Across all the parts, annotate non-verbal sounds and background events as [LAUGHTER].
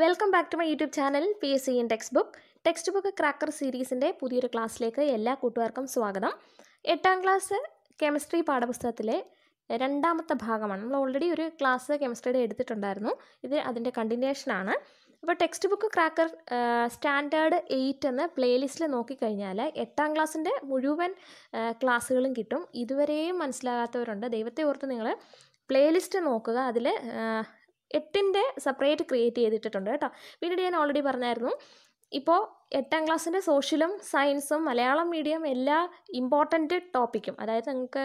Welcome back to my YouTube channel P S C in textbook text book cracker സീരീസിൻ്റെ പുതിയൊരു ക്ലാസ്സിലേക്ക് എല്ലാ കൂട്ടുകാർക്കും സ്വാഗതം എട്ടാം ക്ലാസ് കെമിസ്ട്രി പാഠപുസ്തകത്തിലെ രണ്ടാമത്തെ ഭാഗമാണ് നമ്മൾ ഓൾറെഡി ഒരു ക്ലാസ് കെമിസ്ട്രിയുടെ എടുത്തിട്ടുണ്ടായിരുന്നു ഇത് അതിൻ്റെ കണ്ടിന്യൂഷനാണ് അപ്പോൾ text book cracker standard eight എന്ന പ്ലേലിസ്റ്റിൽ നോക്കിക്കഴിഞ്ഞാൽ എട്ടാം ക്ലാസ്സിൻ്റെ മുഴുവൻ ക്ലാസ്സുകളും കിട്ടും ഇതുവരെയും മനസ്സിലാകാത്തവരുണ്ട് ദൈവത്തെ ഓർത്ത് നിങ്ങൾ പ്ലേലിസ്റ്റ് നോക്കുക അതിൽ എട്ടിൻ്റെ സെപ്പറേറ്റ് ക്രിയേറ്റ് ചെയ്തിട്ടുണ്ട് കേട്ടോ പിന്നീട് ഞാൻ ഓൾറെഡി പറഞ്ഞായിരുന്നു ഇപ്പോൾ എട്ടാം ക്ലാസ്സിൻ്റെ സോഷ്യലും സയൻസും മലയാളം മീഡിയം എല്ലാ ഇമ്പോർട്ടൻ്റ് ടോപ്പിക്കും അതായത് നിങ്ങൾക്ക്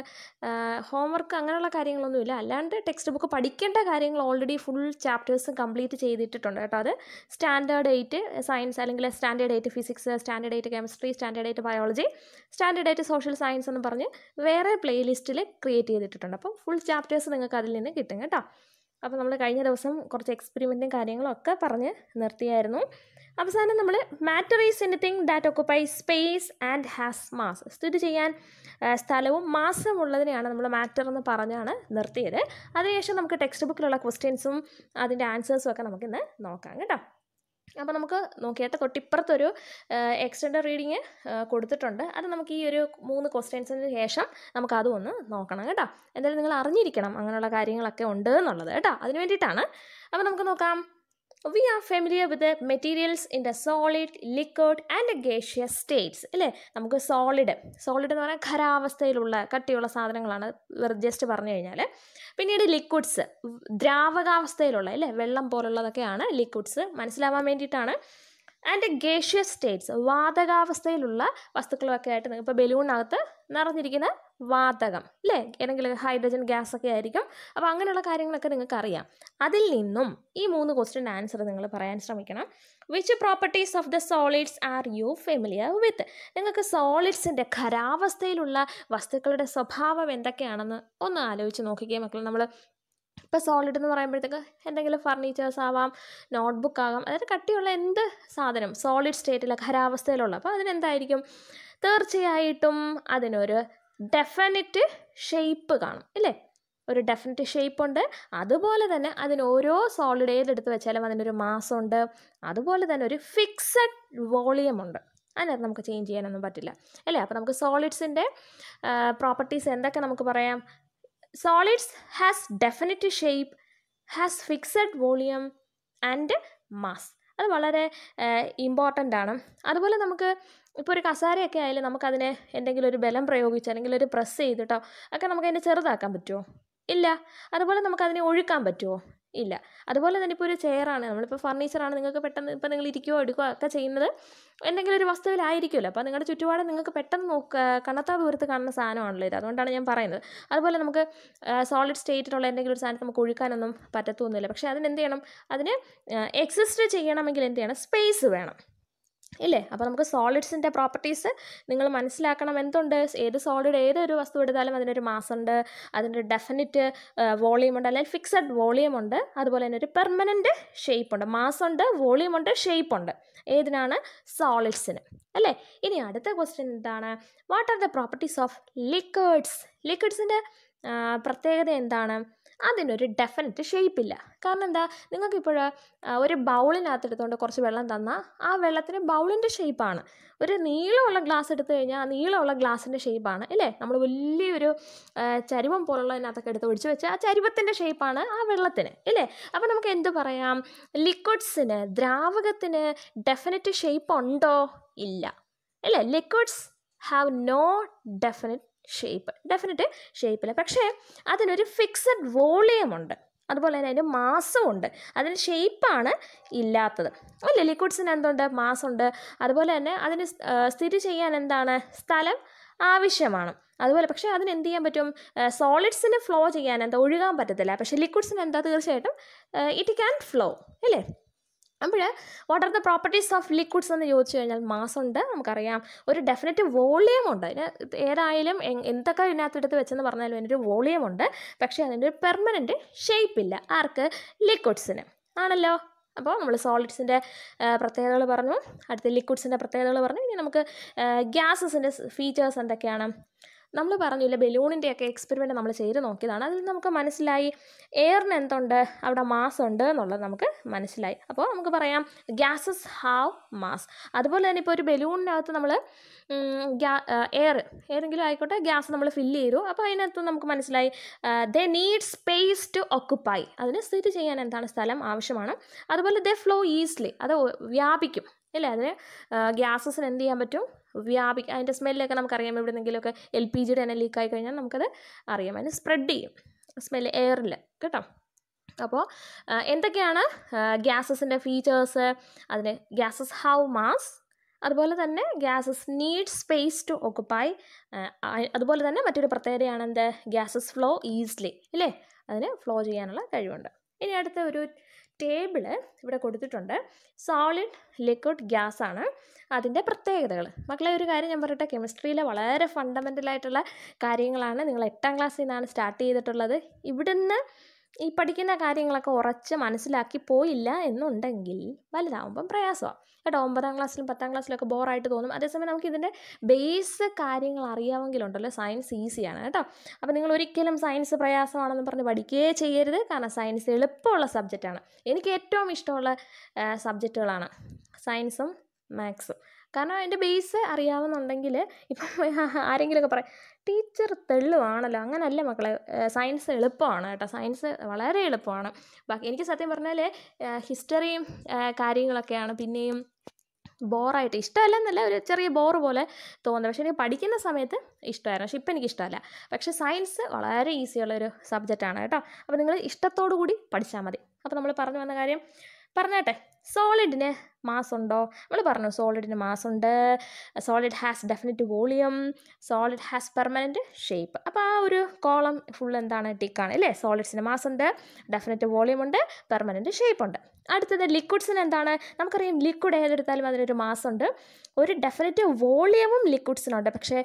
ഹോംവർക്ക് അങ്ങനെയുള്ള കാര്യങ്ങളൊന്നുമില്ല അല്ലാണ്ട് ടെക്സ്റ്റ് ബുക്ക് പഠിക്കേണ്ട കാര്യങ്ങൾ ഓൾറെഡി ഫുൾ ചാപ്റ്റേഴ്സ് കംപ്ലീറ്റ് ചെയ്തിട്ടുണ്ട് കേട്ടോ അത് സ്റ്റാൻഡേർഡ് എയ്റ്റ് സയൻസ് അല്ലെങ്കിൽ standard eight physics standard eight chemistry standard eight biology standard eight social science എന്ന് പറഞ്ഞ് വേറെ പ്ലേലിസ്റ്റിൽ ക്രിയേറ്റ് ചെയ്തിട്ടുണ്ട് അപ്പം ഫുൾ ചാപ്റ്റേഴ്സ് നിങ്ങൾക്ക് അതിൽ നിന്ന് കിട്ടും കേട്ടോ അപ്പോൾ നമ്മൾ കഴിഞ്ഞ ദിവസം കുറച്ച് എക്സ്പെരിമെൻറ്റും കാര്യങ്ങളും ഒക്കെ പറഞ്ഞ് നിർത്തിയായിരുന്നു അവസാനം നമ്മൾ matter is anything that occupy space and has mass സ്ഥിതി ചെയ്യാൻ സ്ഥലവും മാസം ഉള്ളതിനെയാണ് നമ്മൾ മാറ്റർ എന്ന് പറഞ്ഞാണ് നിർത്തിയത് അതിനുശേഷം നമുക്ക് ടെക്സ്റ്റ് ബുക്കിലുള്ള ക്വസ്റ്റ്യൻസും അതിൻ്റെ ആൻസേഴ്സും ഒക്കെ നമുക്കിന്ന് നോക്കാം കേട്ടോ അപ്പോൾ നമുക്ക് നോക്കിയിട്ട് തൊട്ടിപ്പുറത്തൊരു എക്സ്റ്റൻഡ് റീഡിങ് കൊടുത്തിട്ടുണ്ട് അത് നമുക്ക് ഈ ഒരു മൂന്ന് ക്വസ്റ്റ്യൻസിന് ശേഷം നമുക്ക് അതൊന്ന് ഒന്ന് നോക്കണം കേട്ടോ എന്തായാലും നിങ്ങൾ അറിഞ്ഞിരിക്കണം അങ്ങനെയുള്ള കാര്യങ്ങളൊക്കെ ഉണ്ട് എന്നുള്ളത് കേട്ടോ അതിന് വേണ്ടിയിട്ടാണ് അപ്പോൾ നമുക്ക് നോക്കാം we are familiar with materials in the solid liquid and gaseous states അല്ലേ നമുക്ക് സോളിഡ് സോളിഡ് എന്ന് പറഞ്ഞാൽ ഖരാവസ്ഥയിലുള്ള കട്ടിയുള്ള സാധനങ്ങളാണ് ജസ്റ്റ് പറഞ്ഞു കഴിഞ്ഞാൽ പിന്നീട് ലിക്വിഡ്സ് ദ്രാവകാവസ്ഥയിലുള്ള അല്ലേ വെള്ളം പോലുള്ളതൊക്കെയാണ് ലിക്വിഡ്സ് മനസ്സിലാവാൻ വേണ്ടിയിട്ടാണ് ആൻഡ് ഗേഷ്യസ് സ്റ്റേറ്റ്സ് വാതകാവസ്ഥയിലുള്ള വസ്തുക്കളൊക്കെ ആയിട്ട് ഇപ്പോൾ ബലൂണിനകത്ത് നിറഞ്ഞിരിക്കുന്ന വാതകം അല്ലേ ഏതെങ്കിലും ഹൈഡ്രജൻ ഗ്യാസ് ഒക്കെ ആയിരിക്കും അപ്പോൾ അങ്ങനെയുള്ള കാര്യങ്ങളൊക്കെ നിങ്ങൾക്ക് അറിയാം അതിൽ നിന്നും ഈ മൂന്ന് ക്വസ്റ്റ്യൻ്റെ ആൻസർ നിങ്ങൾ പറയാൻ ശ്രമിക്കണം which properties of the solids are you familiar with നിങ്ങൾക്ക് സോളിഡ്സിൻ്റെ ഖരാവസ്ഥയിലുള്ള വസ്തുക്കളുടെ സ്വഭാവം എന്തൊക്കെയാണെന്ന് ഒന്ന് ആലോചിച്ച് നോക്കിക്കേ മക്കൾ നമ്മൾ ഇപ്പോൾ സോളിഡ് എന്ന് പറയുമ്പോഴത്തേക്ക് എന്തെങ്കിലും ഫർണിച്ചേഴ്സ് ആവാം നോട്ട്ബുക്ക് ആകാം അതായത് കട്ടിയുള്ള എന്ത് സാധനം സോളിഡ് സ്റ്റേറ്റിലെ ഖരാവസ്ഥയിലുള്ള അപ്പോൾ അതിനെന്തായിരിക്കും തീർച്ചയായിട്ടും അതിനൊരു ഡെഫിനിറ്റ് ഷേപ്പ് കാണും ഇല്ലേ ഒരു ഡെഫിനറ്റ് ഷേപ്പ് ഉണ്ട് അതുപോലെ തന്നെ അതിന് ഓരോ സോളിഡ് ഏതെടുത്ത് വെച്ചാലും അതിനൊരു മാസമുണ്ട് അതുപോലെ തന്നെ ഒരു ഫിക്സഡ് വോളിയം ഉണ്ട് അതിനകത്ത് നമുക്ക് ചേഞ്ച് ചെയ്യാനൊന്നും പറ്റില്ല അല്ലേ അപ്പോൾ നമുക്ക് സോളിഡ്സിൻ്റെ പ്രോപ്പർട്ടീസ് എന്തൊക്കെ നമുക്ക് പറയാം solids has definite shape has fixed volume and mass അത് വളരെ ഇമ്പോർട്ടൻ്റ് ആണ് അതുപോലെ നമുക്ക് ഇപ്പോൾ ഒരു കസാരയൊക്കെ ആയാലും നമുക്കതിനെ എന്തെങ്കിലും ഒരു ബലം പ്രയോഗിച്ച് അല്ലെങ്കിൽ ഒരു പ്രസ് ചെയ്തിട്ടോ ഒക്കെ നമുക്കതിനെ ചെറുതാക്കാൻ പറ്റുമോ ഇല്ല അതുപോലെ നമുക്കതിനെ ഒഴുക്കാൻ പറ്റുമോ ഇല്ല അതുപോലെ തന്നെ ഇപ്പോൾ ഒരു ചെയറാണ് നമ്മളിപ്പോൾ ഫർണിച്ചറാണ് നിങ്ങൾക്ക് പെട്ടെന്ന് ഇപ്പോൾ നിങ്ങൾ ഇരിക്കുകയോ എടുക്കുകയോ ഒക്കെ ചെയ്യുന്നത് എന്തെങ്കിലും ഒരു വസ്തുവിലായിരിക്കുമല്ലോ അപ്പോൾ നിങ്ങളുടെ ചുറ്റുപാട് നിങ്ങൾക്ക് പെട്ടെന്ന് നോക്ക കണ്ണത്താ ദൂരത്ത് കാണുന്ന സാധനമാണല്ലോ ഇത് അതുകൊണ്ടാണ് ഞാൻ പറയുന്നത് അതുപോലെ നമുക്ക് സോളിഡ് സ്റ്റേറ്റിലുള്ള എന്തെങ്കിലും ഒരു സാധനത്തെ നമുക്ക് ഒഴുക്കാനൊന്നും പറ്റത്തൊന്നുമില്ല പക്ഷേ അതിനെന്ത് ചെയ്യണം അതിന് എക്സിസ്റ്റ് ചെയ്യണമെങ്കിൽ എന്ത് ചെയ്യണം സ്പേസ് വേണം ഇല്ലേ അപ്പോൾ നമുക്ക് സോളിഡ്സിൻ്റെ പ്രോപ്പർട്ടീസ് നിങ്ങൾ മനസ്സിലാക്കണം എന്തുണ്ട് ഏത് സോളിഡ് ഏതൊരു വസ്തു എടുത്താലും അതിനൊരു മാസുണ്ട് അതിൻ്റെ ഡെഫിനിറ്റ് വോളിയം ഉണ്ട് അല്ലെങ്കിൽ ഫിക്സഡ് വോളിയം ഉണ്ട് അതുപോലെ തന്നെ ഒരു പെർമനൻറ്റ് ഷേപ്പ് ഉണ്ട് മാസുണ്ട് വോളിയം ഉണ്ട് ഷേപ്പ് ഉണ്ട് ഏതിനാണ് സോളിഡ്സിന് അല്ലേ ഇനി അടുത്ത ക്വസ്റ്റ്യൻ എന്താണ് what are the properties of liquids ലിക്വിഡ്സിൻ്റെ പ്രത്യേകത എന്താണ് അതിനൊരു ഡെഫിനറ്റ് ഇല്ല കാരണം എന്താ നിങ്ങൾക്കിപ്പോൾ ഒരു ബൗളിനകത്ത് എടുത്തുകൊണ്ട് കുറച്ച് വെള്ളം തന്നാൽ ആ വെള്ളത്തിന് ബൗളിൻ്റെ ഷേപ്പാണ് ഒരു നീളമുള്ള ഗ്ലാസ് എടുത്തു കഴിഞ്ഞാൽ ആ നീളമുള്ള ഗ്ലാസിൻ്റെ ഷേപ്പാണ് ഇല്ലേ നമ്മൾ വലിയൊരു ചരിവം പോലുള്ളതിനകത്തൊക്കെ എടുത്ത് ഒഴിച്ചു വെച്ചാൽ ആ ചരിവത്തിൻ്റെ ഷേപ്പാണ് ആ വെള്ളത്തിന് ഇല്ലേ അപ്പോൾ നമുക്ക് എന്ത് പറയാം ലിക്വിഡ്സിന് ദ്രാവകത്തിന് ഡെഫിനറ്റ് ഷേപ്പ് ഉണ്ടോ ഇല്ല ഇല്ലേ liquids have no definite shape definite ഷേപ്പിൽ പക്ഷേ അതിനൊരു ഫിക്സഡ് വോളിയം ഉണ്ട് അതുപോലെ തന്നെ അതിൻ്റെ മാസമുണ്ട് അതിന് ഷേപ്പാണ് ഇല്ലാത്തത് അല്ലേ ലിക്വിഡ്സിന് എന്തുണ്ട് മാസമുണ്ട് അതുപോലെ തന്നെ അതിന് സ്ഥിതി ചെയ്യാൻ എന്താണ് സ്ഥലം ആവശ്യമാണ് അതുപോലെ പക്ഷേ അതിന് എന്ത് ചെയ്യാൻ പറ്റും സോളിഡ്സിന് ഫ്ലോ ചെയ്യാൻ എന്താ ഒഴുകാൻ പറ്റത്തില്ല പക്ഷേ ലിക്വിഡ്സിന് എന്താ തീർച്ചയായിട്ടും ഇറ്റ് ക്യാൻ ഫ്ലോ അല്ലേ അപ്പോൾ what are the properties of liquids എന്ന് ചോദിച്ചു കഴിഞ്ഞാൽ മാസ് ഉണ്ട് നമുക്കറിയാം ഒരു ഡെഫിനറ്റ് വോളിയം ഉണ്ട് അതിന് ഏതായാലും എന്തൊക്കെ ഇതിനകത്തെടുത്ത് വെച്ചെന്ന് പറഞ്ഞാലും അതിനൊരു വോളിയം ഉണ്ട് പക്ഷേ അതിൻ്റെ ഒരു പെർമനൻറ്റ് ഇല്ല ആർക്ക് ലിക്വിഡ്സിന് ആണല്ലോ അപ്പോൾ നമ്മൾ സോളിഡ്സിൻ്റെ പ്രത്യേകതകൾ പറഞ്ഞു അടുത്ത ലിക്വിഡ്സിൻ്റെ പ്രത്യേകതകൾ പറഞ്ഞു ഇനി നമുക്ക് ഗ്യാസസിൻ്റെ ഫീച്ചേഴ്സ് എന്തൊക്കെയാണ് നമ്മൾ പറഞ്ഞില്ല ബലൂണിൻ്റെയൊക്കെ എക്സ്പെരിമെൻറ്റ് നമ്മൾ ചെയ്ത് നോക്കിയതാണ് അതിൽ നമുക്ക് മനസ്സിലായി എയറിന് എന്തുണ്ട് അവിടെ മാസ് ഉണ്ട് എന്നുള്ളത് നമുക്ക് മനസ്സിലായി അപ്പോൾ നമുക്ക് പറയാം ഗ്യാസസ് ഹാവ് മാസ് അതുപോലെ തന്നെ ഇപ്പോൾ ഒരു ബലൂണിനകത്ത് നമ്മൾ എയർ ഏതെങ്കിലും ആയിക്കോട്ടെ ഗ്യാസ് നമ്മൾ ഫില്ല് ചെയ്തു അപ്പോൾ അതിനകത്ത് നമുക്ക് മനസ്സിലായി the need space to occupy അതിന് സ്ഥിതി ചെയ്യാൻ എന്താണ് സ്ഥലം ആവശ്യമാണ് അതുപോലെ ദ ഫ്ലോ ഈസിലി അത് വ്യാപിക്കും അല്ലേ അതിന് ഗ്യാസസിന് എന്ത് ചെയ്യാൻ പറ്റും വ്യാപിക്കുക അതിൻ്റെ സ്മെല്ലൊക്കെ നമുക്കറിയാം എവിടെ നിന്നെങ്കിലുമൊക്കെ എൽ പി ജിയുടെ തന്നെ ലീക്കായി കഴിഞ്ഞാൽ നമുക്കത് അറിയാം അതിന് സ്പ്രെഡ് ചെയ്യും സ്മെല്ല് എയറിൽ കേട്ടോ അപ്പോൾ എന്തൊക്കെയാണ് ഗ്യാസസിൻ്റെ ഫീച്ചേഴ്സ് അതിന് ഗ്യാസസ് ഹൗ മാസ് അതുപോലെ തന്നെ gases need space to occupy അതുപോലെ തന്നെ മറ്റൊരു പ്രത്യേകതയാണ് എന്ത് ഗ്യാസസ് ഫ്ലോ ഈസിലി ഇല്ലേ അതിന് ഫ്ലോ ചെയ്യാനുള്ള കഴിവുണ്ട് ഇനി അടുത്ത ഒരു ടേബിള് ഇവിടെ കൊടുത്തിട്ടുണ്ട് സോളിഡ് ലിക്വിഡ് ഗ്യാസ് ആണ് അതിൻ്റെ പ്രത്യേകതകൾ മക്കളെ ഒരു കാര്യം ഞാൻ പറയട്ടെ കെമിസ്ട്രിയിലെ വളരെ ഫണ്ടമെൻ്റലായിട്ടുള്ള കാര്യങ്ങളാണ് നിങ്ങൾ എട്ടാം ക്ലാസ്സിൽ നിന്നാണ് സ്റ്റാർട്ട് ചെയ്തിട്ടുള്ളത് ഇവിടുന്ന് ഈ പഠിക്കുന്ന കാര്യങ്ങളൊക്കെ ഉറച്ച് മനസ്സിലാക്കി പോയില്ല എന്നുണ്ടെങ്കിൽ വലുതാവുമ്പം പ്രയാസമാണ് കേട്ടോ ഒമ്പതാം ക്ലാസ്സിലും പത്താം ക്ലാസ്സിലൊക്കെ ബോറായിട്ട് തോന്നും അതേസമയം നമുക്ക് ഇതിൻ്റെ ബേസ് കാര്യങ്ങൾ അറിയാമെങ്കിലുണ്ടല്ലോ സയൻസ് ഈസിയാണ് കേട്ടോ അപ്പോൾ നിങ്ങൾ ഒരിക്കലും സയൻസ് പ്രയാസമാണെന്ന് പറഞ്ഞ് പഠിക്കുകയേ ചെയ്യരുത് കാരണം സയൻസ് എളുപ്പമുള്ള സബ്ജക്റ്റാണ് എനിക്ക് ഏറ്റവും ഇഷ്ടമുള്ള സബ്ജക്റ്റുകളാണ് സയൻസും മാത്സും കാരണം അതിൻ്റെ ബേസ് അറിയാവുന്നുണ്ടെങ്കിൽ ഇപ്പം [LAUGHS] ആരെങ്കിലുമൊക്കെ പറയും ടീച്ചർ തെളിവാണല്ലോ അങ്ങനല്ല മക്കളെ സയൻസ് എളുപ്പമാണ് കേട്ടോ സയൻസ് വളരെ എളുപ്പമാണ് ബാക്കി എനിക്ക് സത്യം പറഞ്ഞാൽ ഹിസ്റ്ററിയും കാര്യങ്ങളൊക്കെയാണ് പിന്നെയും ബോറായിട്ട് എന്നല്ല ഒരു ചെറിയ ബോറ് പോലെ തോന്നുന്നത് പക്ഷേ എനിക്ക് പഠിക്കുന്ന സമയത്ത് ഇഷ്ടമായിരുന്നു പക്ഷേ ഇപ്പം എനിക്കിഷ്ടമല്ല പക്ഷേ സയൻസ് വളരെ ഈസിയുള്ളൊരു സബ്ജക്റ്റാണ് കേട്ടോ അപ്പോൾ നിങ്ങൾ ഇഷ്ടത്തോടു കൂടി പഠിച്ചാൽ മതി അപ്പോൾ നമ്മൾ പറഞ്ഞു വന്ന കാര്യം പറഞ്ഞാട്ടെ സോളിഡിന് മാസ് ഉണ്ടോ നമ്മൾ പറഞ്ഞു സോളിഡിന് മാസ് ഉണ്ട് solid has definite volume solid has permanent shape അപ്പോൾ ആ ഒരു കോളം ഫുൾ എന്താണ് ടിക്കാണ് അല്ലേ സോളിഡ്സിന് മാസ് ഉണ്ട് ഡെഫിനറ്റ് വോളിയം ഉണ്ട് പെർമനൻറ്റ് ഷേപ്പ് ഉണ്ട് അടുത്തത് ലിക്വിഡ്സിന് എന്താണ് നമുക്കറിയാം ലിക്വിഡ് ഏതെടുത്താലും അതിനൊരു മാസമുണ്ട് ഒരു ഡെഫിനറ്റ് വോളിയമും ലിക്വിഡ്സിനുണ്ട് പക്ഷേ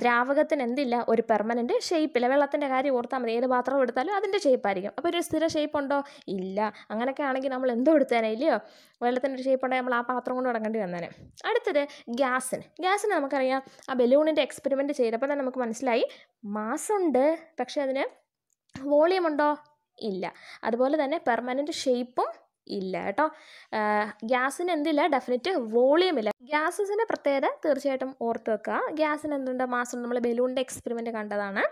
ദ്രാവകത്തിന് എന്തില്ല ഒരു പെർമനൻറ്റ് ഷേപ്പില്ല വെള്ളത്തിൻ്റെ കാര്യം ഓർത്താൽ മതി ഏത് പാത്രം എടുത്താലും അതിൻ്റെ ഷേപ്പായിരിക്കും അപ്പോൾ ഒരു സ്ഥിര ഷേപ്പ് ഉണ്ടോ ഇല്ല അങ്ങനെയൊക്കെ ആണെങ്കിൽ നമ്മൾ എന്തോ എടുത്തേനെ ഇല്ലയോ വെള്ളത്തിൻ്റെ ഷേപ്പ് ഉണ്ടെങ്കിൽ നമ്മൾ ആ പാത്രം കൊണ്ട് തുടങ്ങേണ്ടി വന്നേനെ അടുത്തത് ഗ്യാസിന് ഗ്യാസിന് നമുക്കറിയാം ആ ബലൂണിൻ്റെ എക്സ്പെരിമെൻറ്റ് ചെയ്തപ്പോൾ തന്നെ നമുക്ക് മനസ്സിലായി മാസമുണ്ട് പക്ഷേ അതിന് വോളിയം ഉണ്ടോ ഇല്ല അതുപോലെ തന്നെ പെർമനൻറ്റ് ഷേപ്പും ഇല്ല കേട്ടോ ഗ്യാസിന് എന്തില്ല ഡെഫിനറ്റ് വോളിയം ഇല്ല ഗ്യാസസിൻ്റെ പ്രത്യേകത തീർച്ചയായിട്ടും ഓർത്ത് വെക്കുക ഗ്യാസിന് എന്തുണ്ട് മാസം നമ്മൾ ബലൂണിൻ്റെ എക്സ്പെരിമെൻറ്റ് കണ്ടതാണ്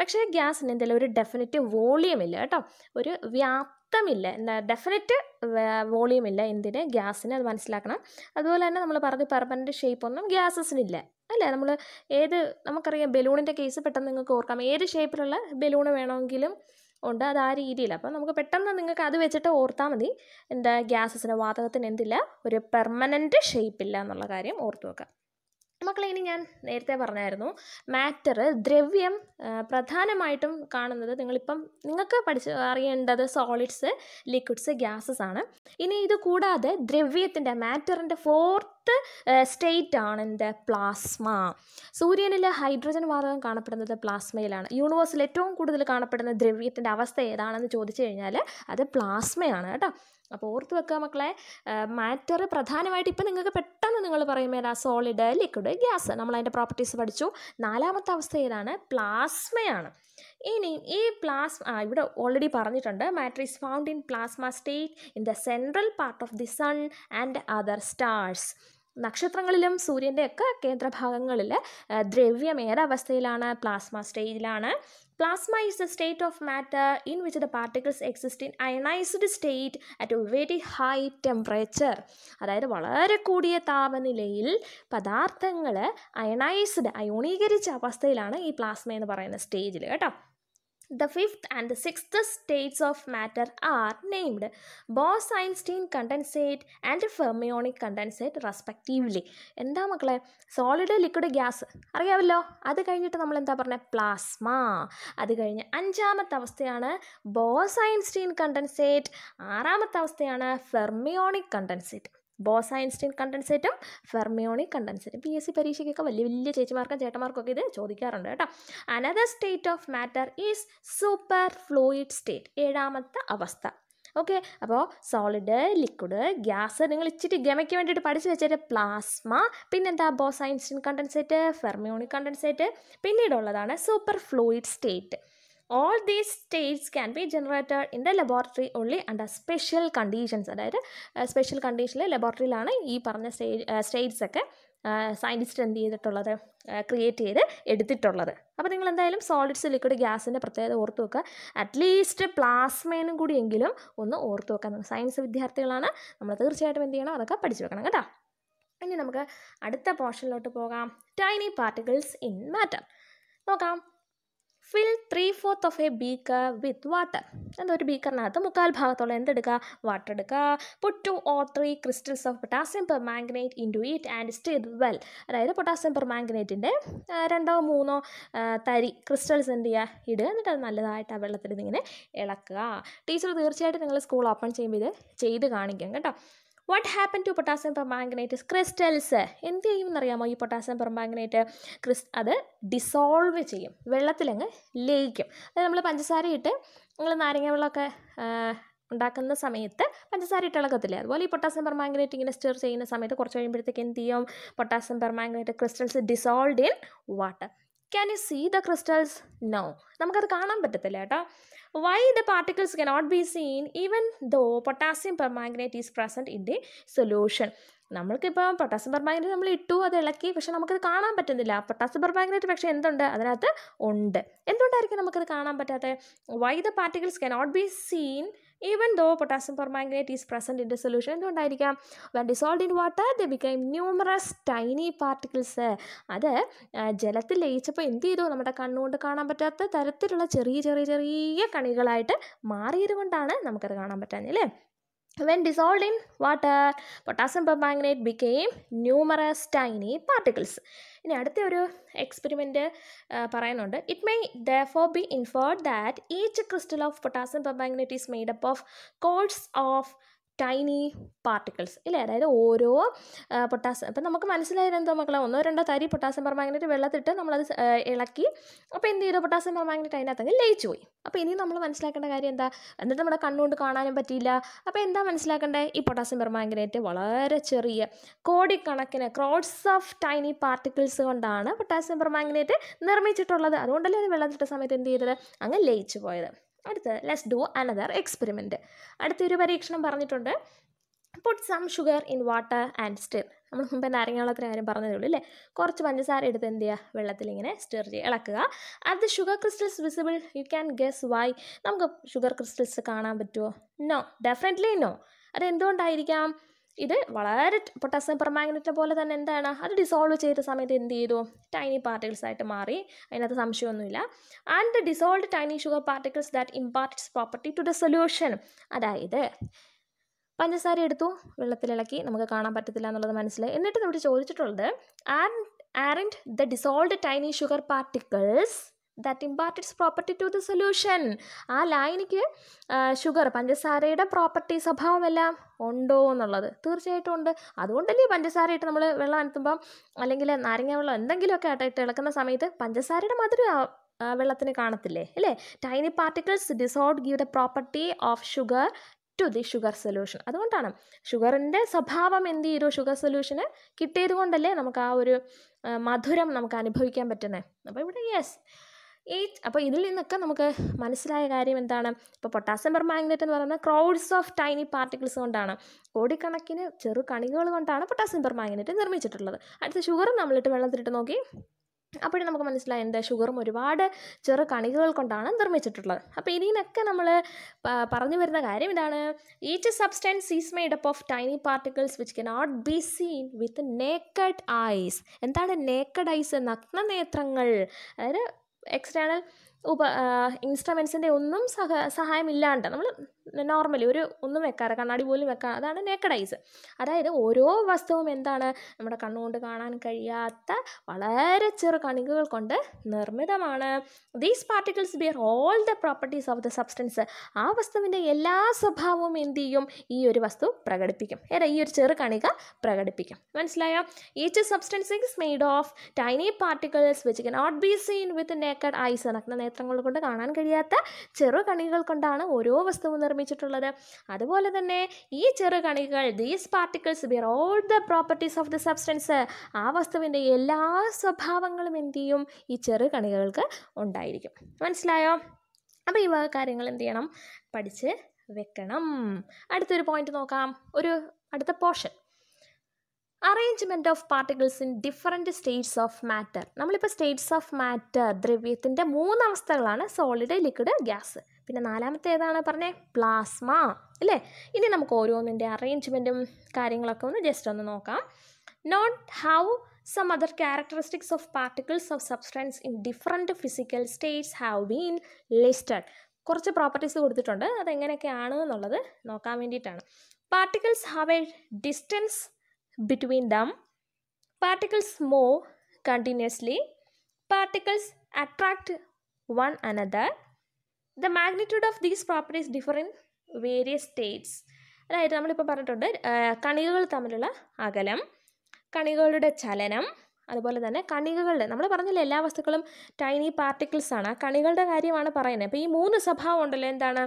പക്ഷേ ഗ്യാസിന് എന്തെങ്കിലും ഒരു ഡെഫിനറ്റ് വോളിയം ഇല്ല കേട്ടോ ഒരു വ്യാപ്തമില്ല എന്താ ഡെഫിനറ്റ് വോളിയം ഇല്ല എന്തിന് ഗ്യാസിന് അത് മനസ്സിലാക്കണം അതുപോലെ തന്നെ നമ്മൾ പറഞ്ഞ ഒന്നും ഷേപ്പൊന്നും ഗ്യാസസിനില്ല അല്ലേ നമ്മൾ ഏത് നമുക്കറിയാം ബലൂണിൻ്റെ കേസ് പെട്ടെന്ന് നിങ്ങൾക്ക് ഓർക്കാം ഏത് ഷേപ്പിലുള്ള ബലൂണ് വേണമെങ്കിലും ഉണ്ട് അത് ആ രീതിയിൽ അപ്പം നമുക്ക് പെട്ടെന്ന് നിങ്ങൾക്ക് അത് വെച്ചിട്ട് ഓർത്താൽ മതി എന്താ ഗ്യാസസിന് വാതകത്തിന് എന്തില്ല ഒരു പെർമനൻറ്റ് ഷേപ്പ് ഇല്ല എന്നുള്ള കാര്യം ഓർത്ത് വെക്കുക മക്കളെ ഇനി ഞാൻ നേരത്തെ പറഞ്ഞായിരുന്നു മാറ്റർ ദ്രവ്യം പ്രധാനമായിട്ടും കാണുന്നത് നിങ്ങളിപ്പം നിങ്ങൾക്ക് പഠിച്ച് അറിയേണ്ടത് സോളിഡ്സ് ലിക്വിഡ്സ് ഗ്യാസസ് ആണ് ഇനി ഇത് കൂടാതെ ദ്രവ്യത്തിൻ്റെ മാറ്ററിൻ്റെ ഫോർത്ത് സ്റ്റേറ്റ് ആണ് എൻ്റെ പ്ലാസ്മ സൂര്യനിൽ ഹൈഡ്രജൻ വാതകം കാണപ്പെടുന്നത് പ്ലാസ്മയിലാണ് യൂണിവേഴ്സിൽ ഏറ്റവും കൂടുതൽ കാണപ്പെടുന്ന ദ്രവ്യത്തിൻ്റെ അവസ്ഥ ഏതാണെന്ന് ചോദിച്ചു കഴിഞ്ഞാൽ അത് പ്ലാസ്മയാണ് കേട്ടോ അപ്പോൾ ഓർത്ത് വെക്കുക മക്കളെ മാറ്റർ പ്രധാനമായിട്ട് ഇപ്പം നിങ്ങൾക്ക് പെട്ടെന്ന് നിങ്ങൾ പറയും ഏതാ സോളിഡ് ലിക്വിഡ് ഗ്യാസ് നമ്മൾ അതിൻ്റെ പ്രോപ്പർട്ടീസ് പഠിച്ചു നാലാമത്തെ അവസ്ഥ ഏതാണ് പ്ലാസ്മയാണ് ഇനി ഈ പ്ലാസ്മ ആ ഇവിടെ ഓൾറെഡി പറഞ്ഞിട്ടുണ്ട് matter is found in plasma state in the central part of the sun and other stars നക്ഷത്രങ്ങളിലും ഒക്കെ കേന്ദ്രഭാഗങ്ങളിൽ ദ്രവ്യം അവസ്ഥയിലാണ് പ്ലാസ്മ സ്റ്റേജിലാണ് plasma is a state of matter in which the particles exist in ionised state at a very high temperature അതായത് വളരെ കൂടിയ താപനിലയിൽ പദാർത്ഥങ്ങൾ അയണൈസ്ഡ് അയോണീകരിച്ച അവസ്ഥയിലാണ് ഈ പ്ലാസ്മ എന്ന് പറയുന്ന സ്റ്റേജിൽ കേട്ടോ the fifth and the states of matter are named Bose Einstein condensate and fermionic condensate respectively എന്താ മക്കളെ സോളിഡ് ലിക്വിഡ് ഗ്യാസ് അറിയാമല്ലോ അത് കഴിഞ്ഞിട്ട് നമ്മൾ എന്താ പറഞ്ഞത് പ്ലാസ്മ അത് കഴിഞ്ഞ് അഞ്ചാമത്തെ അവസ്ഥയാണ് ബോസ് ഐൻസ്റ്റീൻ കണ്ടൻസേറ്റ് ആറാമത്തെ അവസ്ഥയാണ് ഫെർമിയോണിക് കണ്ടൻസേറ്റ് ബോസ ഐൻസ്റ്റൈൻ കണ്ടൻസേറ്റും ഫെർമിയോണി കണ്ടൻസേറ്റും പി എസ് സി പരീക്ഷയ്ക്കൊക്കെ വലിയ വലിയ ചേച്ചിമാർക്കും ചേട്ടന്മാർക്കൊക്കെ ഇത് ചോദിക്കാറുണ്ട് കേട്ടോ another state of matter is super fluid state ഏഴാമത്തെ അവസ്ഥ ഓക്കെ അപ്പോൾ സോളിഡ് ലിക്വിഡ് ഗ്യാസ് നിങ്ങൾ ഇച്ചിരി ഗമയ്ക്ക് വേണ്ടിയിട്ട് പഠിച്ചു വെച്ചിട്ട് പ്ലാസ്മ പിന്നെന്താ ഐൻസ്റ്റീൻ കണ്ടൻസേറ്റ് ഫെർമിയോണിക് കണ്ടൻസേറ്റ് പിന്നീടുള്ളതാണ് super fluid state all these states can be generated in the laboratory only under special conditions അതായത് സ്പെഷ്യൽ കണ്ടീഷനിൽ ലബോറട്ടറിയിലാണ് ഈ പറഞ്ഞ സ്റ്റേ സ്റ്റേറ്റ്സ് ഒക്കെ സയൻറ്റിസ്റ്റ് എന്ത് ചെയ്തിട്ടുള്ളത് ക്രിയേറ്റ് ചെയ്ത് എടുത്തിട്ടുള്ളത് അപ്പോൾ നിങ്ങൾ എന്തായാലും സോളിഡ്സ് ലിക്വിഡ് ഗ്യാസിൻ്റെ പ്രത്യേകത ഓർത്ത് വെക്കുക അറ്റ്ലീസ്റ്റ് പ്ലാസ്മേനും കൂടി എങ്കിലും ഒന്ന് ഓർത്ത് വെക്കുക സയൻസ് വിദ്യാർത്ഥികളാണ് നമ്മൾ തീർച്ചയായിട്ടും എന്ത് ചെയ്യണം അതൊക്കെ പഠിച്ചു വെക്കണം കേട്ടോ ഇനി നമുക്ക് അടുത്ത പോർഷനിലോട്ട് പോകാം ടൈനി പാർട്ടിക്കിൾസ് ഇൻ മാറ്റർ നോക്കാം fill three fourth of a beaker with water എന്നൊരു ബീക്കറിനകത്ത് മുക്കാൽ ഭാഗത്തോളം എന്തെടുക്കുക വാട്ടർ എടുക്കുക put two or three crystals of potassium permanganate into it and stir well അതായത് പൊട്ടാസ്യം പെർ മാംഗനേറ്റിൻ്റെ രണ്ടോ മൂന്നോ തരി ക്രിസ്റ്റൽസ് എന്ത് ചെയ്യുക ഇടുക എന്നിട്ട് അത് നല്ലതായിട്ട് ആ വെള്ളത്തിൽ ഇതിങ്ങനെ ഇളക്കുക ടീച്ചർ തീർച്ചയായിട്ടും നിങ്ങൾ സ്കൂൾ ഓപ്പൺ ചെയ്യുമ്പോൾ ഇത് ചെയ്ത് കാണിക്കാം കേട്ടോ what happen to potassium permanganate crystals എന്ത് ചെയ്യുമെന്നറിയാമോ ഈ പൊട്ടാസ്യം പെർമാംഗനേറ്റ് ക്രിസ് അത് ഡിസോൾവ് ചെയ്യും വെള്ളത്തിലങ്ങ് ലയിക്കും അത് നമ്മൾ പഞ്ചസാര ഇട്ട് നിങ്ങൾ നാരങ്ങ വെള്ളമൊക്കെ ഉണ്ടാക്കുന്ന സമയത്ത് പഞ്ചസാര ഇട്ട് ഇളകത്തില്ലേ അതുപോലെ ഈ പൊട്ടാസ്യം പെർമാംഗനേറ്റ് ഇങ്ങനെ സ്റ്റിർ ചെയ്യുന്ന സമയത്ത് കുറച്ച് കഴിയുമ്പോഴത്തേക്ക് എന്ത് ചെയ്യും potassium permanganate crystals dissolved in water can you see the crystals no നമുക്കത് കാണാൻ പറ്റത്തില്ല കേട്ടോ why the particles can not be seen even though potassium permanganate is present in the solution നമ്മൾക്കിപ്പോൾ പൊട്ടാസ്യം പെർമാഗ്നേറ്റ് നമ്മൾ ഇട്ടു അത് ഇളക്കി പക്ഷെ നമുക്കത് കാണാൻ പറ്റുന്നില്ല പൊട്ടാസ്യം പെർമാഗ്നേറ്റ് പക്ഷേ എന്തുണ്ട് അതിനകത്ത് ഉണ്ട് എന്തുകൊണ്ടായിരിക്കും നമുക്കത് കാണാൻ പറ്റാത്തത് why the particles can not be seen even though potassium permanganate is present in the solution എന്തുകൊണ്ടായിരിക്കാം when dissolved in water the become numerous tiny particles അത് ജലത്തിൽ ലയിച്ചപ്പോൾ എന്ത് ചെയ്തു നമ്മുടെ കണ്ണുകൊണ്ട് കാണാൻ പറ്റാത്ത തരത്തിലുള്ള ചെറിയ ചെറിയ ചെറിയ കണികളായിട്ട് മാറിയത് കൊണ്ടാണ് നമുക്കത് കാണാൻ അല്ലേ When dissolved in water, potassium permanganate became numerous tiny particles. ഇനി അടുത്ത ഒരു എക്സ്പെരിമെൻ്റ് പറയുന്നുണ്ട് it may therefore be inferred that each crystal of potassium permanganate is made up of crores of tiny particles ഇല്ലേ അതായത് ഓരോ പൊട്ടാസ്യം അപ്പം നമുക്ക് മനസ്സിലായത് എന്തോ മക്കളെ ഒന്നോ രണ്ടോ തരി പൊട്ടാസ്യം പെർമാഗ്നറ്റ് വെള്ളത്തിട്ട് നമ്മളത് ഇളക്കി അപ്പോൾ എന്ത് ചെയ്തു പൊട്ടാസ്യം പെർമാഗ്നറ്റ് അതിനകത്തങ്ങ് ലയിച്ചു പോയി അപ്പോൾ ഇനി നമ്മൾ മനസ്സിലാക്കേണ്ട കാര്യം എന്താ എന്നിട്ട് നമ്മുടെ കണ്ണുകൊണ്ട് കാണാനും പറ്റിയില്ല അപ്പോൾ എന്താ മനസ്സിലാക്കേണ്ടത് ഈ പൊട്ടാസ്യം പെർമാഗ്നേറ്റ് വളരെ ചെറിയ കോടിക്കണക്കിന് ക്രോഡ്സ് ഓഫ് ടൈനി പാർട്ടിക്കിൾസ് കൊണ്ടാണ് പൊട്ടാസ്യം പെർമാഗ്നേറ്റ് നിർമ്മിച്ചിട്ടുള്ളത് അതുകൊണ്ടല്ലേ അത് വെള്ളത്തിട്ട സമയത്ത് എന്ത് ചെയ്തത് അങ്ങ് ലയിച്ചു പോയത് അടുത്തത് ലെറ്റ്സ് ഡു അനദർ എക്സ്പെരിമെൻറ്റ് അടുത്തൊരു പരീക്ഷണം പറഞ്ഞിട്ടുണ്ട് put some sugar in water and stir നമ്മൾ മുമ്പ് നാരങ്ങാവെള്ളത്തിന് കാര്യം പറഞ്ഞതേ ഉള്ളൂ അല്ലേ കുറച്ച് പഞ്ചസാര എടുത്ത് എന്ത് ചെയ്യുക വെള്ളത്തിൽ ഇങ്ങനെ സ്റ്റിർ ചെയ്യുക ഇളക്കുക അത് the sugar crystals visible you can guess why നമുക്ക് ഷുഗർ ക്രിസ്റ്റൽസ് കാണാൻ പറ്റുമോ നോ ഡെഫിനറ്റ്ലി നോ അത് എന്തുകൊണ്ടായിരിക്കാം ഇത് വളരെ പൊട്ടാസ്യം പെർമാഗ്നറ്റിനെ പോലെ തന്നെ എന്താണ് അത് ഡിസോൾവ് ചെയ്ത സമയത്ത് എന്ത് ചെയ്തു ടൈനി പാർട്ടിക്കിൾസ് ആയിട്ട് മാറി അതിനകത്ത് സംശയമൊന്നുമില്ല and the dissolved tiny sugar particles that imparts property to the solution അതായത് പഞ്ചസാര എടുത്തു വെള്ളത്തിലിളക്കി നമുക്ക് കാണാൻ പറ്റത്തില്ല എന്നുള്ളത് മനസ്സിലായി എന്നിട്ട് നമ്മൾ ചോദിച്ചിട്ടുള്ളത് and aren't the dissolved tiny sugar particles that impart its property to the solution ആ ലായനിക്ക് ഷുഗർ പഞ്ചസാരയുടെ പ്രോപ്പർട്ടി സ്വഭാവം എല്ലാം ഉണ്ടോ എന്നുള്ളത് തീർച്ചയായിട്ടും ഉണ്ട് അതുകൊണ്ടല്ലേ പഞ്ചസാര ഇട്ട് നമ്മൾ വെള്ളം അനത്തുമ്പം അല്ലെങ്കിൽ നാരങ്ങ വെള്ളം എന്തെങ്കിലുമൊക്കെ ആയിട്ട് ഇളക്കുന്ന സമയത്ത് പഞ്ചസാരയുടെ മധുരം വെള്ളത്തിന് കാണത്തില്ലേ അല്ലേ tiny particles dissolved give the property of sugar to the sugar solution അതുകൊണ്ടാണ് ഷുഗറിൻ്റെ സ്വഭാവം എന്ത് ചെയ്തു ഷുഗർ സൊല്യൂഷന് കിട്ടിയത് കൊണ്ടല്ലേ നമുക്ക് ആ ഒരു മധുരം നമുക്ക് അനുഭവിക്കാൻ പറ്റുന്നത് അപ്പോൾ ഇവിടെ യെസ് എയ്റ്റ് അപ്പോൾ ഇതിൽ നിന്നൊക്കെ നമുക്ക് മനസ്സിലായ കാര്യം എന്താണ് ഇപ്പോൾ പൊട്ടാസ്യം പെർമാഗ്നേറ്റ് എന്ന് പറയുന്നത് ക്രൗഡ്സ് ഓഫ് ടൈനി പാർട്ടിക്കിൾസ് കൊണ്ടാണ് കോടിക്കണക്കിന് ചെറു കണികകൾ കൊണ്ടാണ് പൊട്ടാസ്യം പെർമാഗ്നേറ്റ് നിർമ്മിച്ചിട്ടുള്ളത് അടുത്ത ഷുഗർ നമ്മളിട്ട് വെള്ളത്തിലിട്ട് നോക്കി അപ്പോഴും നമുക്ക് മനസ്സിലായി എന്താ ഷുഗറും ഒരുപാട് ചെറു കണികകൾ കൊണ്ടാണ് നിർമ്മിച്ചിട്ടുള്ളത് അപ്പോൾ ഇതിനൊക്കെ നമ്മൾ പറഞ്ഞു വരുന്ന കാര്യം ഇതാണ് each substance is made up of tiny particles which can not be seen with naked eyes എന്താണ് നേക്കഡ് ഐസ് നഗ്നനേത്രങ്ങൾ അതായത് എക്സ്റ്റേണൽ ഉപ ഇൻസ്ട്രുമെൻസിൻ്റെ ഒന്നും സഹ സഹായമില്ലാണ്ട് നമ്മൾ നോർമലി ഒരു ഒന്നും വെക്കാറ് കണ്ണാടി പോലും വെക്കാറ് അതാണ് നേക്കഡ് ഐസ് അതായത് ഓരോ വസ്തുവും എന്താണ് നമ്മുടെ കണ്ണുകൊണ്ട് കാണാൻ കഴിയാത്ത വളരെ ചെറു കണികകൾ കൊണ്ട് നിർമ്മിതമാണ് these particles bear all the properties of the substance ആ വസ്തുവിൻ്റെ എല്ലാ സ്വഭാവവും എന്ത് ചെയ്യും ഈ ഒരു വസ്തു പ്രകടിപ്പിക്കും ഏതാ ഈ ഒരു ചെറു കണിക പ്രകടിപ്പിക്കും മനസ്സിലായോ each substance is made of tiny particles which can not be seen with naked eyes നഗ്ന നേത്രങ്ങൾ കൊണ്ട് കാണാൻ കഴിയാത്ത ചെറു കണികൾ കൊണ്ടാണ് ഓരോ വസ്തുവും നിർമ്മിക്കുന്നത് നിർമ്മിച്ചിട്ടുള്ളത് അതുപോലെ തന്നെ ഈ ചെറുകണികൾ these particles bear all the properties of the substance ആ വസ്തുവിൻ്റെ എല്ലാ സ്വഭാവങ്ങളും എന്ത് ചെയ്യും ഈ ചെറുകണികൾക്ക് ഉണ്ടായിരിക്കും മനസ്സിലായോ അപ്പോൾ ഈ വക കാര്യങ്ങൾ എന്ത് ചെയ്യണം പഠിച്ച് വെക്കണം അടുത്തൊരു പോയിന്റ് നോക്കാം ഒരു അടുത്ത portion arrangement of particles in different states of matter നമ്മളിപ്പോൾ സ്റ്റേറ്റ്സ് ഓഫ് മാറ്റർ ദ്രവ്യത്തിൻ്റെ മൂന്ന് അവസ്ഥകളാണ് സോളിഡ് ലിക്വിഡ് ഗ്യാസ് പിന്നെ നാലാമത്തെ ഏതാണ് പറഞ്ഞേ പ്ലാസ്മ അല്ലേ ഇനി നമുക്ക് ഓരോന്നിൻ്റെ അറേഞ്ച്മെൻറ്റും കാര്യങ്ങളൊക്കെ ഒന്ന് ജസ്റ്റ് ഒന്ന് നോക്കാം note how some other characteristics of particles of substance in different physical states have been listed കുറച്ച് പ്രോപ്പർട്ടീസ് കൊടുത്തിട്ടുണ്ട് അതെങ്ങനെയൊക്കെയാണ് എന്നുള്ളത് നോക്കാൻ വേണ്ടിയിട്ടാണ് particles have a distance between them particles move continuously particles attract one another the magnitude of these properties differ in various states അതായത് നമ്മളിപ്പോൾ പറഞ്ഞിട്ടുണ്ട് കണികകൾ തമ്മിലുള്ള അകലം കണികകളുടെ ചലനം അതുപോലെ തന്നെ കണികകളുടെ നമ്മൾ പറഞ്ഞില്ലേ എല്ലാ വസ്തുക്കളും ടൈനി പാർട്ടിക്കിൾസ് ആണ് ആ കണികളുടെ കാര്യമാണ് പറയുന്നത് അപ്പോൾ ഈ മൂന്ന് സ്വഭാവം ഉണ്ടല്ലോ എന്താണ്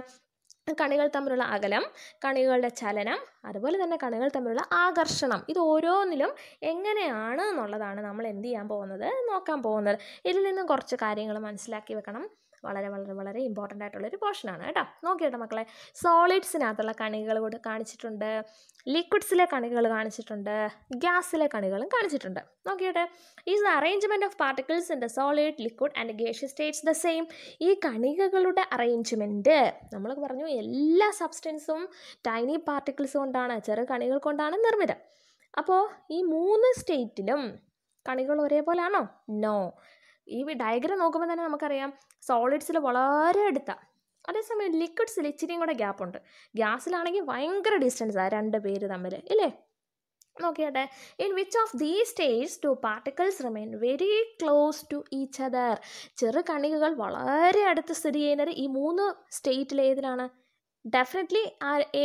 കണികൾ തമ്മിലുള്ള അകലം കണികളുടെ ചലനം അതുപോലെ തന്നെ കണികൾ തമ്മിലുള്ള ആകർഷണം ഇത് ഓരോന്നിലും എങ്ങനെയാണ് എന്നുള്ളതാണ് നമ്മൾ എന്ത് ചെയ്യാൻ പോകുന്നത് നോക്കാൻ പോകുന്നത് ഇതിൽ നിന്നും കുറച്ച് കാര്യങ്ങൾ മനസ്സിലാക്കി വെക്കണം വളരെ വളരെ വളരെ ഇമ്പോർട്ടൻ്റ് ആയിട്ടുള്ളൊരു പോർഷനാണ് കേട്ടോ നോക്കിയിട്ട് മക്കളെ സോളിഡ്സിനകത്തുള്ള കണികൾ കൂടെ കാണിച്ചിട്ടുണ്ട് ലിക്വിഡ്സിലെ കണികൾ കാണിച്ചിട്ടുണ്ട് ഗ്യാസിലെ കണികളും കാണിച്ചിട്ടുണ്ട് നോക്കിയിട്ട് is the arrangement of particles in the solid liquid and gaseous states the same ഈ കണികകളുടെ അറേഞ്ച്മെൻറ്റ് നമ്മൾ പറഞ്ഞു എല്ലാ സബ്സ്റ്റൻസും ടൈനി പാർട്ടിക്കിൾസ് കൊണ്ടാണ് ചെറു കണികൾ കൊണ്ടാണ് നിർമ്മിതം അപ്പോൾ ഈ മൂന്ന് സ്റ്റേറ്റിലും കണികൾ ഒരേപോലെയാണോ നോ ഈ ഡയഗ്രം നോക്കുമ്പോൾ തന്നെ നമുക്കറിയാം സോളിഡ്സിൽ വളരെ അടുത്താണ് അതേസമയം ലിക്വിഡ്സിൽ ഇച്ചിരി കൂടെ ഗ്യാപ്പുണ്ട് ഗ്യാസിലാണെങ്കിൽ ഭയങ്കര ഡിസ്റ്റൻസാണ് രണ്ട് പേര് തമ്മിൽ ഇല്ലേ നോക്കിയാട്ടെ in which of the stage do particles remain very close to each other ചെറു കണികകൾ വളരെ അടുത്ത് സ്ഥിതി ചെയ്യുന്നത് ഈ മൂന്ന് സ്റ്റേറ്റിൽ ഏതിലാണ് ഡെഫിനറ്റ്ലി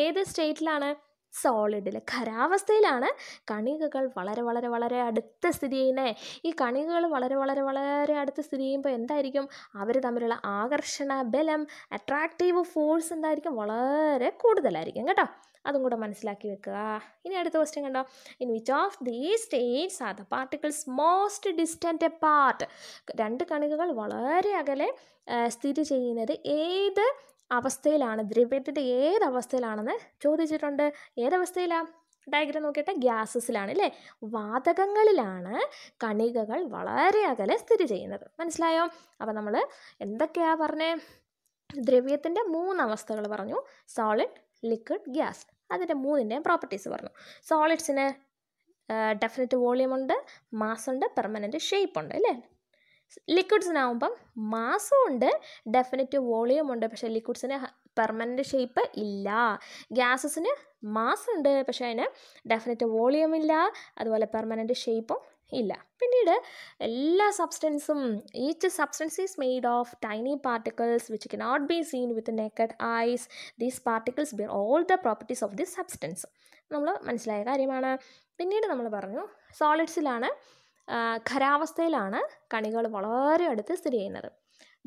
ഏത് സ്റ്റേറ്റിലാണ് സോളിഡിൽ ഖരാവസ്ഥയിലാണ് കണികകൾ വളരെ വളരെ വളരെ അടുത്ത് സ്ഥിതി ചെയ്യുന്നത് ഈ കണികകൾ വളരെ വളരെ വളരെ അടുത്ത് സ്ഥിതി ചെയ്യുമ്പോൾ എന്തായിരിക്കും അവർ തമ്മിലുള്ള ആകർഷണ ബലം അട്രാക്റ്റീവ് ഫോഴ്സ് എന്തായിരിക്കും വളരെ കൂടുതലായിരിക്കും കേട്ടോ അതും കൂടെ മനസ്സിലാക്കി വെക്കുക ഇനി അടുത്ത ക്വസ്റ്റ്യൻ കണ്ടോ in which of the states are the particles most distant apart രണ്ട് കണികകൾ വളരെ അകലെ സ്ഥിതി ചെയ്യുന്നത് ഏത് അവസ്ഥയിലാണ് ദ്രവ്യത്തിൻ്റെ ഏതവസ്ഥയിലാണെന്ന് ചോദിച്ചിട്ടുണ്ട് ഏതവസ്ഥയിലാണ് ഡയഗ്രാം നോക്കിയിട്ട് ഗ്യാസസിലാണ് അല്ലേ വാതകങ്ങളിലാണ് കണികകൾ വളരെ അകലെ സ്ഥിതി ചെയ്യുന്നത് മനസ്സിലായോ അപ്പോൾ നമ്മൾ എന്തൊക്കെയാ പറഞ്ഞേ ദ്രവ്യത്തിൻ്റെ മൂന്ന് അവസ്ഥകൾ പറഞ്ഞു സോളിഡ് ലിക്വിഡ് ഗ്യാസ് അതിൻ്റെ മൂന്നിൻ്റെയും പ്രോപ്പർട്ടീസ് പറഞ്ഞു സോളിഡ്സിന് ഡെഫിനറ്റ് വോളിയം ഉണ്ട് മാസ് ഉണ്ട് പെർമനൻറ്റ് ഷേപ്പ് ഉണ്ട് അല്ലേ ലിക്വിഡ്സിനാവുമ്പം മാസും ഉണ്ട് ഡെഫിനറ്റ് വോളിയം ഉണ്ട് പക്ഷേ ലിക്വിഡ്സിന് പെർമനൻ്റ് ഷേപ്പ് ഇല്ല ഗ്യാസസിന് മാസ് ഉണ്ട് പക്ഷേ അതിന് ഡെഫിനറ്റ് വോളിയം ഇല്ല അതുപോലെ പെർമനൻ്റ് ഷേപ്പും ഇല്ല പിന്നീട് എല്ലാ സബ്സ്റ്റൻസും each substance is made of tiny particles which not be seen with naked eyes these particles bear all the properties of this substance നമ്മൾ മനസ്സിലായ കാര്യമാണ് പിന്നീട് നമ്മൾ പറഞ്ഞു സോളിഡ്സിലാണ് ഖരാവസ്ഥയിലാണ് കണികൾ വളരെ അടുത്ത് സ്ഥിതി ചെയ്യുന്നത്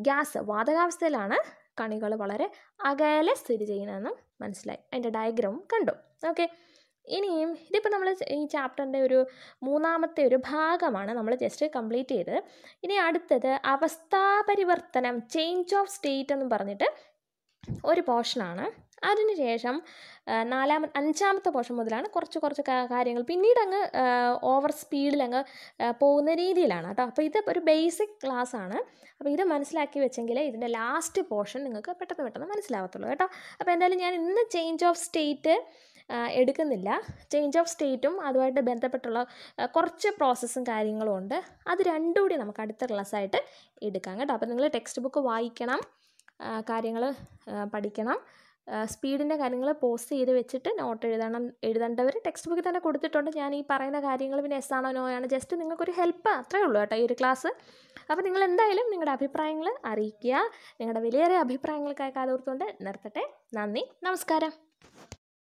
ഗ്യാസ് വാതകാവസ്ഥയിലാണ് കണികൾ വളരെ അകലെ സ്ഥിതി ചെയ്യുന്നതെന്നും മനസ്സിലായി അതിൻ്റെ ഡയഗ്രാമും കണ്ടു ഓക്കെ ഇനിയും ഇതിപ്പോൾ നമ്മൾ ഈ ചാപ്റ്ററിൻ്റെ ഒരു മൂന്നാമത്തെ ഒരു ഭാഗമാണ് നമ്മൾ ജസ്റ്റ് കംപ്ലീറ്റ് ചെയ്തത് ഇനി അടുത്തത് അവസ്ഥാ പരിവർത്തനം ചേഞ്ച് ഓഫ് സ്റ്റേറ്റ് എന്ന് പറഞ്ഞിട്ട് ഒരു പോർഷനാണ് അതിനുശേഷം നാലാമ അഞ്ചാമത്തെ പോർഷൻ മുതലാണ് കുറച്ച് കുറച്ച് കാര്യങ്ങൾ പിന്നീട് അങ്ങ് ഓവർ സ്പീഡിൽ അങ്ങ് പോകുന്ന രീതിയിലാണ് കേട്ടോ അപ്പോൾ ഇത് ഒരു ബേസിക് ക്ലാസ് ആണ് അപ്പോൾ ഇത് മനസ്സിലാക്കി വെച്ചെങ്കിൽ ഇതിൻ്റെ ലാസ്റ്റ് പോർഷൻ നിങ്ങൾക്ക് പെട്ടെന്ന് പെട്ടെന്ന് മനസ്സിലാവത്തുള്ളൂ കേട്ടോ അപ്പോൾ എന്തായാലും ഞാൻ ഇന്ന് ചേഞ്ച് ഓഫ് സ്റ്റേറ്റ് എടുക്കുന്നില്ല ചേഞ്ച് ഓഫ് സ്റ്റേറ്റും അതുമായിട്ട് ബന്ധപ്പെട്ടുള്ള കുറച്ച് പ്രോസസ്സും കാര്യങ്ങളും ഉണ്ട് അത് രണ്ടും കൂടി നമുക്ക് അടുത്ത ക്ലാസ്സായിട്ട് എടുക്കാം കേട്ടോ അപ്പോൾ നിങ്ങൾ ടെക്സ്റ്റ് ബുക്ക് വായിക്കണം കാര്യങ്ങൾ പഠിക്കണം സ്പീഡിൻ്റെ കാര്യങ്ങൾ പോസ്റ്റ് ചെയ്ത് വെച്ചിട്ട് നോട്ട് എഴുതണം എഴുതേണ്ടവർ ടെക്സ്റ്റ് ബുക്കിൽ തന്നെ കൊടുത്തിട്ടുണ്ട് ഞാൻ ഈ പറയുന്ന കാര്യങ്ങൾ പിന്നെ എസ് ആണോ നോ ആണോ ജസ്റ്റ് നിങ്ങൾക്കൊരു ഹെൽപ്പ് അത്രേ ഉള്ളൂ കേട്ടോ ഈ ഒരു ക്ലാസ് അപ്പോൾ നിങ്ങൾ എന്തായാലും നിങ്ങളുടെ അഭിപ്രായങ്ങൾ അറിയിക്കുക നിങ്ങളുടെ വിലയേറിയ അഭിപ്രായങ്ങൾക്കായി കാതോർത്തുകൊണ്ട് നിർത്തട്ടെ നന്ദി നമസ്കാരം